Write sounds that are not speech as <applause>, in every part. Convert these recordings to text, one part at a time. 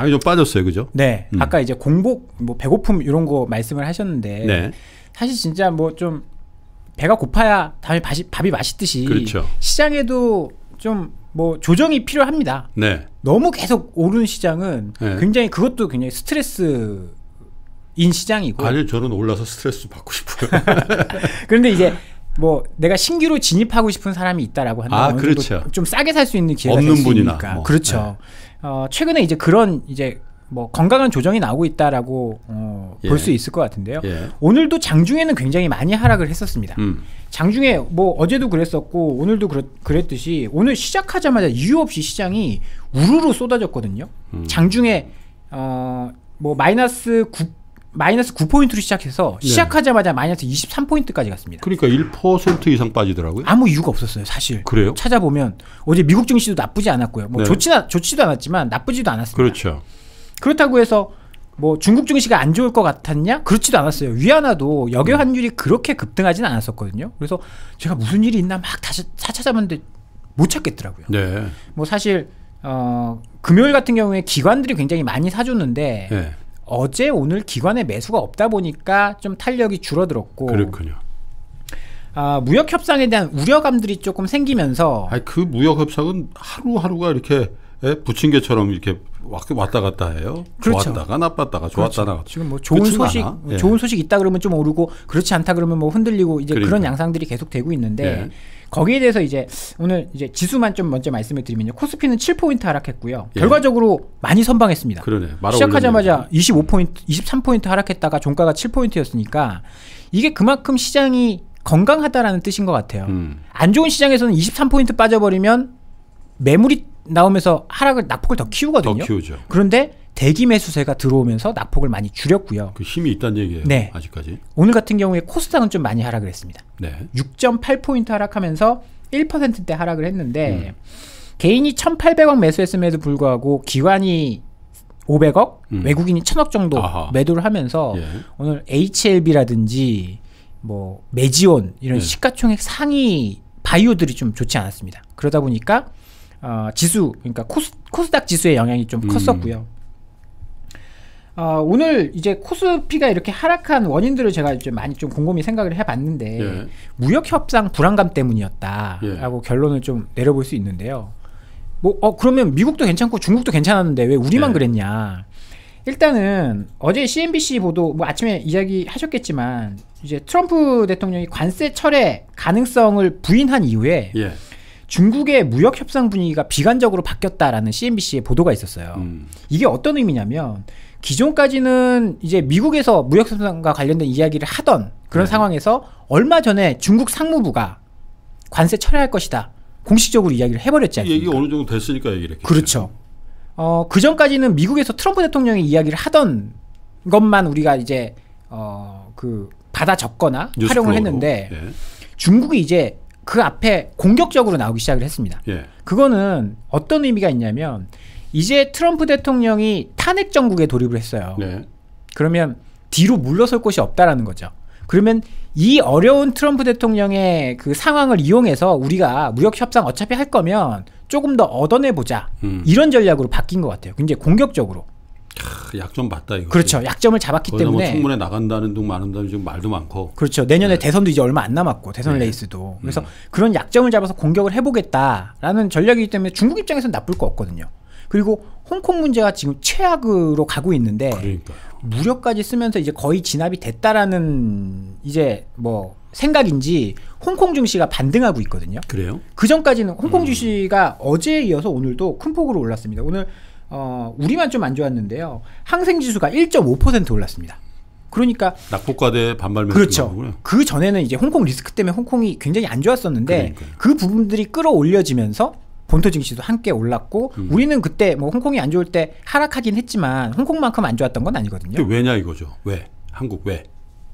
당이 좀 빠졌어요, 그죠? 네. 음. 아까 이제 공복, 뭐 배고픔 이런 거 말씀을 하셨는데 네. 사실 진짜 뭐 좀 배가 고파야 밥이, 마 밥이 맛있듯이 그렇죠. 시장에도 좀 뭐 조정이 필요합니다. 네. 너무 계속 오른 시장은 네. 굉장히 그것도 굉장히 스트레스 인 시장이고. 아니 저는 올라서 스트레스 받고 싶어요. <laughs> 그런데 이제 뭐 내가 신규로 진입하고 싶은 사람이 있다라고 한다면 아, 그렇죠. 좀 싸게 살 수 있는 기회가 없는 분이나 뭐. 그렇죠. 네. 어, 최근에 이제 그런 이제 뭐 건강한 조정이 나오고 있다라고 어, 예. 볼수 있을 것 같은데요. 예. 오늘도 장중에는 굉장히 많이 하락을 했었습니다. 음. 장중에 뭐 어제도 그랬었고 오늘도 그렇, 그랬듯이 오늘 시작하자마자 이유 없이 시장이 우르르 쏟아졌거든요. 음. 장중에 어, 뭐 마이너스 9 마이너스 9포인트로 시작해서 네. 시작하자마자 마이너스 23포인트까지 갔습니다. 그러니까 1% 이상 빠지더라고요. 아무 이유가 없었어요, 사실. 그래요? 찾아보면 어제 미국 증시도 나쁘지 않았고요. 뭐 네. 좋지나 좋지도 않았지만 나쁘지도 않았습니다. 그렇죠. 그렇다고 해서 뭐 중국 증시가 안 좋을 것 같았냐? 그렇지도 않았어요. 위안화도 여외 음. 환율이 그렇게 급등하진 않았었거든요. 그래서 제가 무슨 일이 있나 막 다시 찾아봤는데 못 찾겠더라고요. 네. 뭐 사실 어 금요일 같은 경우에 기관들이 굉장히 많이 사줬는데 네. 어제 오늘 기관에 매수가 없다 보니까 좀 탄력이 줄어들었고 그렇군요. 아, 무역 협상에 대한 우려감들이 조금 생기면서 아니, 그 무역 협상은 하루하루가 이렇게 에? 예, 부침개처럼 이렇게 왔다 갔다 해요. 그렇죠. 좋았다가 나빴다가 좋았다 가 그렇죠. 지금 뭐 좋은 소식 않아? 뭐 예. 좋은 소식 있다 그러면 좀 오르고 그렇지 않다 그러면 뭐 흔들리고 이제 그러니까. 그런 양상들이 계속 되고 있는데 예. 거기에 대해서 이제 오늘 이제 지수만 좀 먼저 말씀을 드리면요. 코스피는 7포인트 하락했고요. 예. 결과적으로 많이 선방했습니다. 그러네. 시작하자마자 올렸네요. 25포인트, 23포인트 하락했다가 종가가 7포인트였으니까 이게 그만큼 시장이 건강하다라는 뜻인 것 같아요. 음. 안 좋은 시장에서는 23포인트 빠져버리면 매물이 나오면서 하락을 낙폭을 더 키우거든요. 더 키우죠. 그런데 대기 매수세가 들어오면서 낙폭을 많이 줄였고요. 그 힘이 있다는 얘기예요. 네. 아직까지. 오늘 같은 경우에 코스닥은 좀 많이 하락을 했습니다. 네. 6.8포인트 하락하면서 1%대 하락을 했는데 음. 개인이 1,800억 매수했음에도 불구하고 기관이 500억, 음. 외국인이 1,000억 정도 아하. 매도를 하면서 예. 오늘 HLB라든지 뭐 매지온 이런 예. 시가총액 상위 바이오들이 좀 좋지 않았습니다. 그러다 보니까 어, 지수 그러니까 코스, 코스닥 지수의 영향이 좀 음. 컸었고요. 어, 오늘 이제 코스피가 이렇게 하락한 원인들을 제가 이 많이 좀 곰곰이 생각을 해봤는데 예. 무역 협상 불안감 때문이었다라고 예. 결론을 좀 내려볼 수 있는데요. 뭐 어, 그러면 미국도 괜찮고 중국도 괜찮았는데 왜 우리만 예. 그랬냐? 일단은 어제 CNBC 보도 뭐 아침에 이야기 하셨겠지만 이제 트럼프 대통령이 관세 철회 가능성을 부인한 이후에. 예. 중국의 무역 협상 분위기가 비관적으로 바뀌었다라는 CNBC의 보도가 있었어요. 음. 이게 어떤 의미냐면 기존까지는 이제 미국에서 무역 협상과 관련된 이야기를 하던 그런 네. 상황에서 얼마 전에 중국 상무부가 관세 철회할 것이다. 공식적으로 이야기를 해버렸지 않습니까? 얘기 어느 정도 됐으니까 얘기를 했죠 그렇죠. 어, 그 전까지는 미국에서 트럼프 대통령이 이야기를 하던 것만 우리가 이제 어, 그 받아 적거나 활용을 했는데 네. 중국이 이제 그 앞에 공격적으로 나오기 시작을 했습니다. 예. 그거는 어떤 의미가 있냐면 이제 트럼프 대통령이 탄핵 정국에 돌입을 했어요. 네. 그러면 뒤로 물러설 곳이 없다라는 거죠. 그러면 이 어려운 트럼프 대통령의 그 상황을 이용해서 우리가 무역 협상 어차피 할 거면 조금 더 얻어내 보자 음. 이런 전략으로 바뀐 것 같아요. 굉장히 공격적으로. 약점 봤다 이거. 그렇죠. 약점을 잡았기 뭐 때문에 뭐 충분히 나간다는 둥 많은 둥 지금 말도 많고. 그렇죠. 내년에 네. 대선도 이제 얼마 안 남았고 대선 네. 레이스도. 그래서 음. 그런 약점을 잡아서 공격을 해보겠다라는 전략이기 때문에 중국 입장에서는 나쁠 거 없거든요. 그리고 홍콩 문제가 지금 최악으로 가고 있는데 그러니까요. 무력까지 쓰면서 이제 거의 진압이 됐다라는 이제 뭐 생각인지 홍콩 증시가 반등하고 있거든요. 그래요? 그 전까지는 홍콩 증시가 음. 어제에 이어서 오늘도 큰 폭으로 올랐습니다. 오늘 어, 우리만 좀 안 좋았는데요. 항생 지수가 1.5% 올랐습니다. 그러니까 낙폭과대 반발매 그렇죠. 그 전에는 이제 홍콩 리스크 때문에 홍콩이 굉장히 안 좋았었는데 그러니까요. 그 부분들이 끌어올려지면서 본토 증시도 함께 올랐고 음. 우리는 그때 뭐 홍콩이 안 좋을 때 하락하긴 했지만 홍콩만큼 안 좋았던 건 아니거든요. 왜냐 이거죠. 왜 한국 왜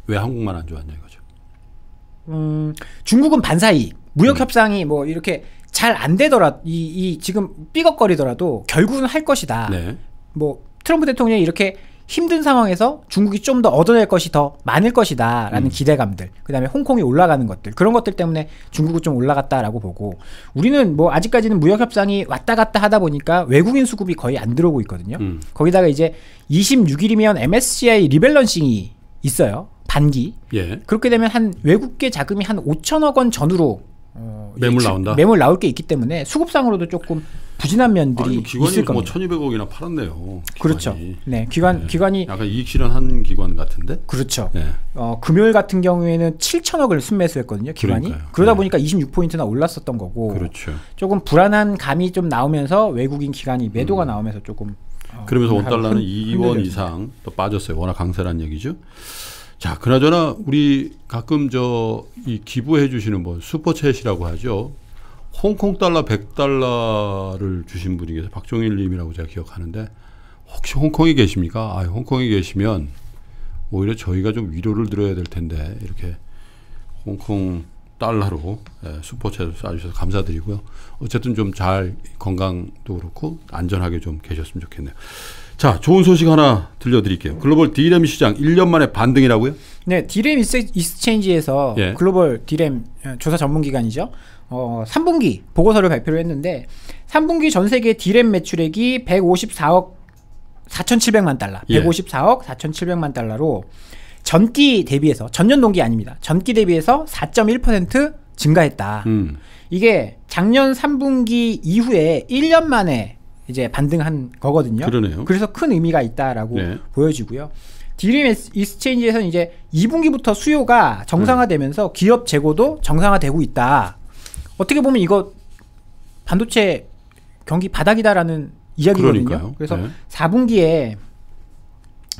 왜 한국만 안 좋았냐 이거죠. 음, 중국은 반사이 무역 협상이 음. 뭐 이렇게 잘안 되더라 이, 이 지금 삐걱거리더라도 결국은 할 것이다. 네. 뭐 트럼프 대통령이 이렇게 힘든 상황에서 중국이 좀 더 얻어낼 것이 더 많을 것이다라는 음. 기대감들, 그 다음에 홍콩이 올라가는 것들, 그런 것들 때문에 중국은 좀 올라갔다라고 보고, 우리는 뭐 아직까지는 무역협상이 왔다 갔다 하다 보니까 외국인 수급이 거의 안 들어오고 있거든요. 음. 거기다가 이제 26일이면 MSCI 리밸런싱이 있어요. 반기. 예. 그렇게 되면 한 외국계 자금이 한 5천억 원 전후로 예, 매물 나온다. 매물 나올 게 있기 때문에 수급상으로도 조금 부진한 면들이 아, 기관이 있을 뭐 겁니다. 뭐 1,200억이나 팔았네요. 기관이. 그렇죠. 네, 기관 네. 기관이 약간 이익 실현한 기관 같은데. 그렇죠. 네. 어, 금요일 같은 경우에는 7천억을 순매수했거든요. 기관이. 그러니까요. 그러다 네. 보니까 26포인트나 올랐었던 거고. 그렇죠. 조금 불안한 감이 좀 나오면서 외국인 기관이 매도가 음. 나오면서 조금 어, 그러면서 원 달러는 2원 이상 또 빠졌어요. 워낙 강세란 얘기죠. 자, 그나저나 우리 가끔 저 이 기부해 주시는 뭐 슈퍼챗이라고 하죠. 홍콩 달러 100달러를 주신 분이 계세요. 박종일 님이라고 제가 기억하는데 혹시 홍콩에 계십니까? 아, 홍콩에 계시면 오히려 저희가 좀 위로를 드려야 될 텐데 이렇게 홍콩 달러로 수포채를 예, 쏴주셔서 감사드리고요. 어쨌든 좀 잘 건강도 그렇고 안전하게 좀 계셨으면 좋겠네요. 자, 좋은 소식 하나 들려드릴게요. 글로벌 디램 시장 1년 만에 반등이라고요? 네, 디램 이스체인지에서 예. 글로벌 디램 어, 조사 전문 기관이죠. 어, 3분기 보고서를 발표를 했는데 3분기 전 세계 디램 매출액이 154억 4,700만 달러, 예. 154억 4,700만 달러로 전기 대비해서 전년 동기 아닙니다. 전기 대비해서 4.1% 증가했다. 음. 이게 작년 3분기 이후에 1년 만에 이제 반등한 거거든요. 그러네요. 그래서 큰 의미가 있다라고 네. 보여지고요. 디림 이스체인지에서는 이제 2분기부터 수요가 정상화되면서 네. 기업 재고도 정상화되고 있다. 어떻게 보면 이거 반도체 경기 바닥이다라는 이야기거든요. 그러니까요. 그래서 네. 4분기에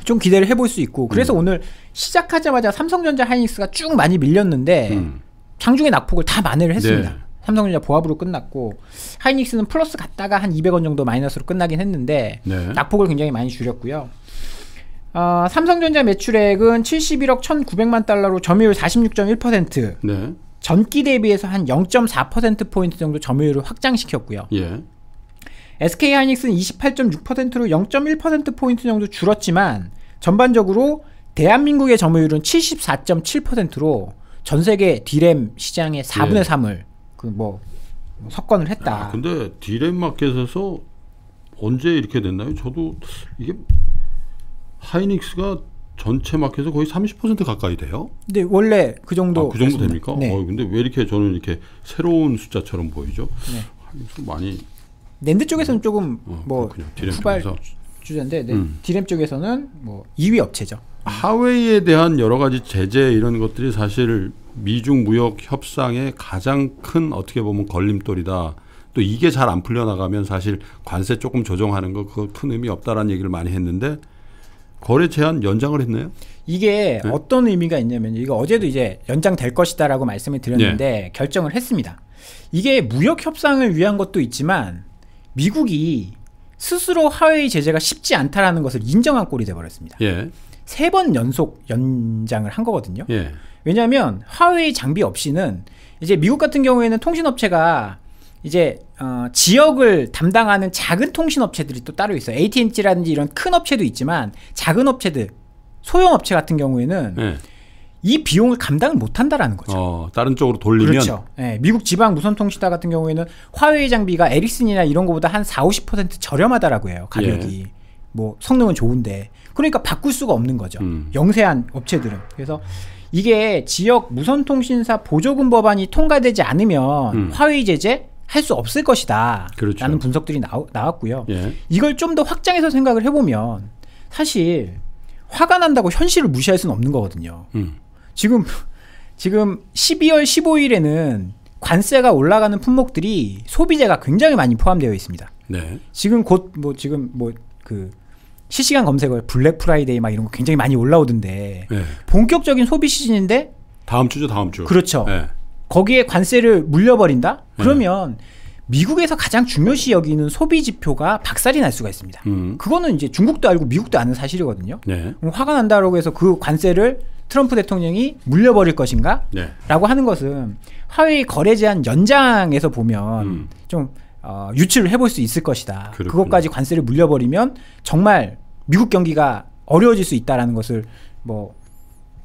좀 기대를 해볼 수 있고 그래서 음. 오늘 시작하자마자 삼성전자 하이닉스가 쭉 많이 밀렸는데 음. 장중의 낙폭을 다 만회를 했습니다. 네. 삼성전자 보합으로 끝났고 하이닉스는 플러스 갔다가 한 200원 정도 마이너스로 끝나긴 했는데 네. 낙폭을 굉장히 많이 줄였고요. 어, 삼성전자 매출액은 71억 1,900만 달러로 점유율 46.1% 네. 전기 대비해서 한 0.4% 포인트 정도 점유율을 확장시켰고요. 예. SK 하이닉스는 28.6%로 0.1%포인트 정도 줄었지만 전반적으로 대한민국의 점유율은 74.7%로 전 세계 디램 시장의 4분의 예. 3을 그뭐 석권을 했다. 아, 근데 디램 마켓에서 언제 이렇게 됐나요? 저도 이게 하이닉스가 전체 마켓에서 거의 30% 가까이 돼요. 네, 원래 그 정도. 아, 그 정도 됐습니다. 됩니까? 네. 어, 근데 왜 이렇게 저는 이렇게 새로운 숫자처럼 보이죠? 네. 하이닉스 많이 낸드 쪽에서는 조금 어, 어 뭐 후발 주제인데 네, 음. 디램 쪽에서는 뭐 2위 업체죠. 하웨이에 대한 여러 가지 제재 이런 것들이 사실 미중 무역 협상의 가장 큰 어떻게 보면 걸림돌이다. 또 이게 잘 안 풀려나가면 사실 관세 조금 조정하는 거 그거 큰 의미 없다라는 얘기를 많이 했는데 거래 제한 연장을 했네요. 이게 네? 어떤 의미가 있냐면 이거 어제도 이제 연장될 것이다라고 말씀을 드렸는데 네. 결정을 했습니다. 이게 무역 협상을 위한 것도 있지만 미국이 스스로 하웨이 제재가 쉽지 않다라는 것을 인정한 꼴이 돼버렸습니다. 예. 세번 연속 연장을 한 거거든요. 예. 왜냐하면 하웨이 장비 없이는 이제 미국 같은 경우에는 통신업체가 이제 어, 지역을 담당하는 작은 통신업체들이 또 따로 있어요. AT&T라든지 이런 큰 업체도 있지만 작은 업체들 소형 업체 같은 경우에는 예. 이 비용을 감당을 못한다라는 거죠. 어, 다른 쪽으로 돌리면 그렇죠. 네, 미국 지방 무선 통신사 같은 경우에는 화웨이 장비가 에릭슨이나 이런 것보다한 4, 50% 저렴하다라고 해요. 가격이. 예. 뭐 성능은 좋은데. 그러니까 바꿀 수가 없는 거죠. 음. 영세한 업체들은. 그래서 이게 지역 무선 통신사 보조금 법안이 통과되지 않으면 음. 화웨이 제재 할 수 없을 것이다. 그렇죠. 라는 분석들이 나, 왔고요 예. 이걸 좀 더 확장해서 생각을 해 보면 사실 화가 난다고 현실을 무시할 수는 없는 거거든요. 음. 지금 지금 12월 15일에는 관세가 올라가는 품목들이 소비재가 굉장히 많이 포함되어 있습니다. 네. 지금 곧 뭐 지금 뭐 그 실시간 검색어 블랙 프라이데이 막 이런 거 굉장히 많이 올라오던데 네. 본격적인 소비 시즌인데 다음 주죠, 다음 주. 그렇죠. 네. 거기에 관세를 물려버린다? 네. 그러면 미국에서 가장 중요시 여기는 소비 지표가 박살이 날 수가 있습니다. 음. 그거는 이제 중국도 알고 미국도 아는 사실이거든요. 네. 화가 난다라고 해서 그 관세를 트럼프 대통령이 물려버릴 것인가? 네. 라고 하는 것은 화웨이 거래 제한 연장에서 보면 음. 좀 어, 유치를 해볼 수 있을 것이다. 그렇구나. 그것까지 관세를 물려버리면 정말 미국 경기가 어려워질 수 있다라는 것을 뭐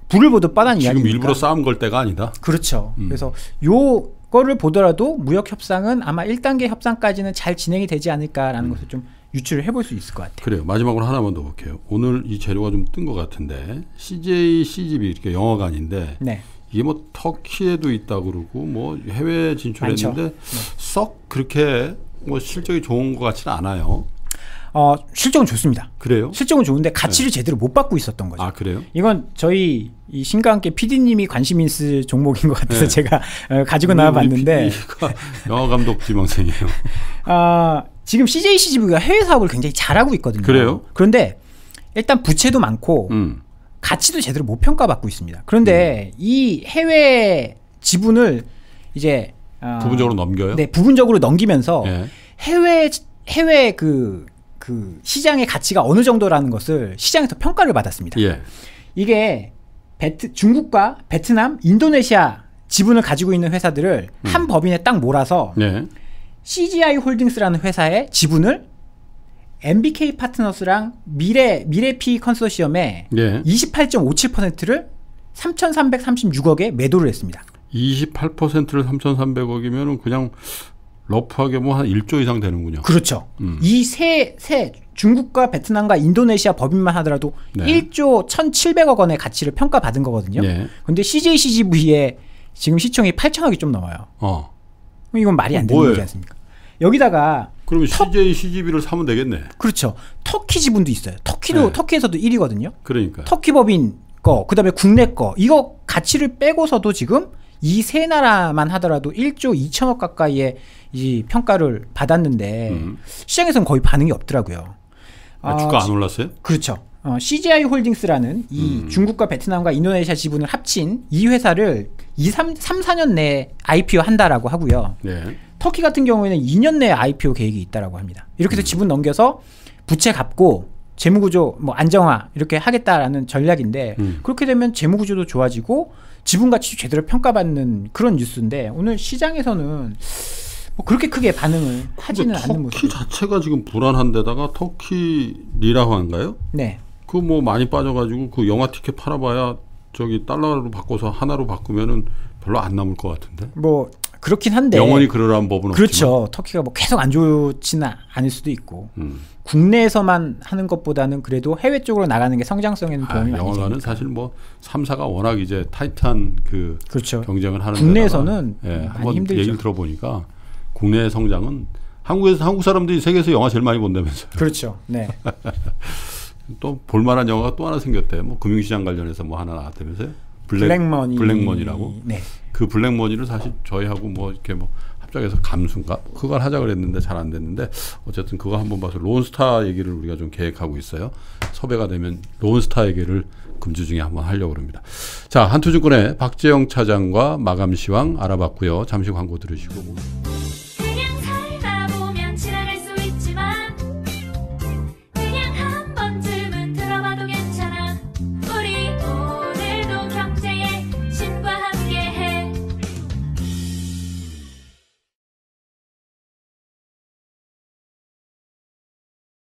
불을 보듯 뻔한 이야기. 지금 일부러 싸움 걸 때가 아니다. 그렇죠. 음. 그래서 요 거를 보더라도 무역 협상은 아마 1단계 협상까지는 잘 진행이 되지 않을까라는 음. 것을 좀 유출을 해볼 수 있을 것 같아요. 그래요. 마지막으로 하나만 더 볼게요. 오늘 이 재료가 좀 뜬 것 같은데 CJ CGV 이렇게 영화관인데 네. 이게 뭐 터키에도 있다 그러고 뭐 해외 진출했는데 네. 썩 그렇게 뭐 실적이 좋은 것 같지는 않아요. 어, 실적은 좋습니다. 그래요? 실적은 좋은데 가치를 네. 제대로 못 받고 있었던 거죠. 아, 그래요? 이건 저희 이 신과 함께 PD님이 관심 있을 종목인 것 같아서 네. 제가 어, 가지고 음, 나와 봤는데. 영화 감독 지망생이에요. <laughs> 아, 지금 CJ CGV가 해외 사업을 굉장히 잘하고 있거든요. 그래요? 그런데 일단 부채도 많고 음. 가치도 제대로 못 평가받고 있습니다. 그런데 음. 이 해외 지분을 이제 어, 부분적으로 넘겨요? 네, 부분적으로 넘기면서 예. 해외 해외 그그 그 시장의 가치가 어느 정도라는 것을 시장에서 평가를 받았습니다. 예. 이게 베트, 중국과 베트남, 인도네시아 지분을 가지고 있는 회사들을 음. 한 법인에 딱 몰아서 예. CGI 홀딩스라는 회사의 지분을 MBK 파트너스랑 미래 미래피 컨소시엄에 예. 28.57%를 3,336억에 매도를 했습니다. 28%를 3,300억이면은 그냥 러프하게 뭐 한 1조 이상 되는군요. 그렇죠. 음. 이세 세 중국과 베트남과 인도네시아 법인만 하더라도 네. 1조 1,700억 원의 가치를 평가받은 거거든요. 그런데 예. CJ CGV의 지금 시총이 8천억이 좀 넘어요. 어. 이건 말이 안 되는 뭐예요? 거지 니까 여기다가 그럼 터... CJ CGV를 사면 되겠네. 그렇죠. 터키 지분도 있어요. 터키도 네. 터키에서도 1위거든요. 그러니까 터키 법인 거, 그다음에 국내 거 이거 가치를 빼고서도 지금 이 세 나라만 하더라도 1조 2천억 가까이의 이 평가를 받았는데 음. 시장에서는 거의 반응이 없더라고요. 아, 주가 아, 안 올랐어요? 그렇죠. 어, CGI 홀딩스라는 이 음. 중국과 베트남과 인도네시아 지분을 합친 이 회사를 2, 3, 3 4년 내에 IPO 한다라고 하고요. 네. 터키 같은 경우에는 2년 내에 IPO 계획이 있다라고 합니다. 이렇게 해서 음. 지분 넘겨서 부채 갚고 재무구조 뭐 안정화 이렇게 하겠다라는 전략인데 음. 그렇게 되면 재무구조도 좋아지고 지분 가치 제대로 평가받는 그런 뉴스인데 오늘 시장에서는 뭐 그렇게 크게 반응을 하지는 않는 모습. 터키 자체가 지금 불안한데다가 터키 리라화인가요? 네. 그뭐 많이 빠져가지고 그 영화 티켓 팔아봐야 저기 달러로 바꿔서 하나로 바꾸면은 별로 안 남을 것 같은데. 뭐 그렇긴 한데 영원히 그러라는 법은 그렇죠. 없지만. 터키가 뭐 계속 안 좋지는 않을 수도 있고 음. 국내에서만 하는 것보다는 그래도 해외 쪽으로 나가는 게 성장성에는 아, 도움이 아, 많이 되 영화는 사실 뭐 삼사가 워낙 이제 타이트그 그렇죠. 경쟁을 하는 국내에서는 예, 한번 힘들죠. 얘기를 들어보니까 국내 의 성장은 한국에서 한국 사람들이 세계에서 영화 제일 많이 본다면서요. 그렇죠. 네. <laughs> 또 볼만한 영화가 또 하나 생겼대. 뭐 금융시장 관련해서 뭐 하나 나왔다면서요? 블랙, 블랙머니. 블랙머니라고. 네. 그 블랙머니를 사실 저희하고 뭐 이렇게 뭐 합작해서 감순가 뭐 그걸 하자 그랬는데 잘 안 됐는데 어쨌든 그거 한번 봐서 론스타 얘기를 우리가 좀 계획하고 있어요. 섭외가 되면 론스타 얘기를 금주 중에 한번 하려고 합니다. 자 한투증권의 박재영 차장과 마감시황 알아봤고요. 잠시 광고 들으시고.